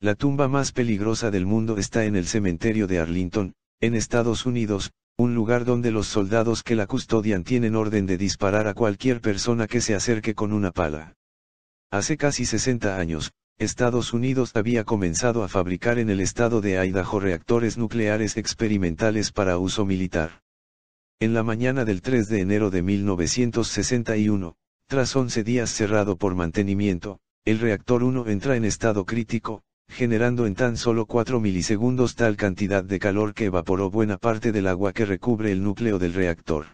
La tumba más peligrosa del mundo está en el cementerio de Arlington, en Estados Unidos, un lugar donde los soldados que la custodian tienen orden de disparar a cualquier persona que se acerque con una pala. Hace casi 60 años, Estados Unidos había comenzado a fabricar en el estado de Idaho reactores nucleares experimentales para uso militar. En la mañana del 3 de enero de 1961, tras 11 días cerrado por mantenimiento, el reactor 1 entra en estado crítico, generando en tan solo 4 milisegundos tal cantidad de calor que evaporó buena parte del agua que recubre el núcleo del reactor.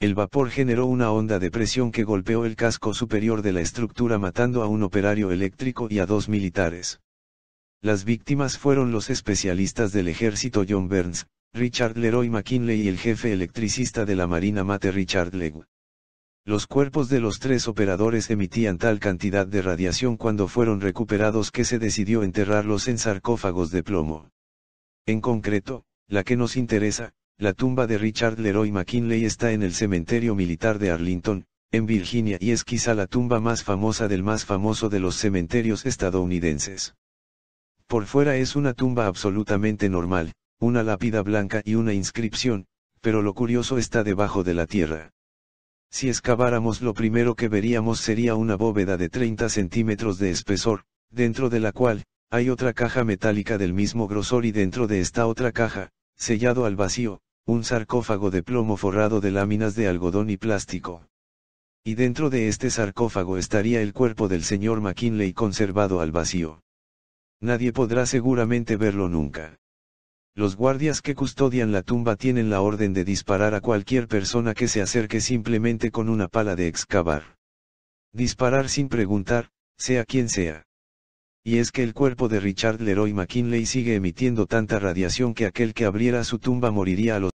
El vapor generó una onda de presión que golpeó el casco superior de la estructura matando a un operario eléctrico y a dos militares. Las víctimas fueron los especialistas del ejército John Burns, Richard Leroy McKinley y el jefe electricista de la Marina Mate Richard Lew. Los cuerpos de los tres operadores emitían tal cantidad de radiación cuando fueron recuperados que se decidió enterrarlos en sarcófagos de plomo. En concreto, la que nos interesa, la tumba de Richard Leroy McKinley está en el cementerio militar de Arlington, en Virginia y es quizá la tumba más famosa del más famoso de los cementerios estadounidenses. Por fuera es una tumba absolutamente normal, una lápida blanca y una inscripción, pero lo curioso está debajo de la tierra. Si excaváramos lo primero que veríamos sería una bóveda de 30 centímetros de espesor, dentro de la cual, hay otra caja metálica del mismo grosor y dentro de esta otra caja, sellado al vacío, un sarcófago de plomo forrado de láminas de algodón y plástico. Y dentro de este sarcófago estaría el cuerpo del señor McKinley conservado al vacío. Nadie podrá seguramente verlo nunca. Los guardias que custodian la tumba tienen la orden de disparar a cualquier persona que se acerque simplemente con una pala de excavar. Disparar sin preguntar, sea quien sea. Y es que el cuerpo de Richard Leroy McKinley sigue emitiendo tanta radiación que aquel que abriera su tumba moriría a los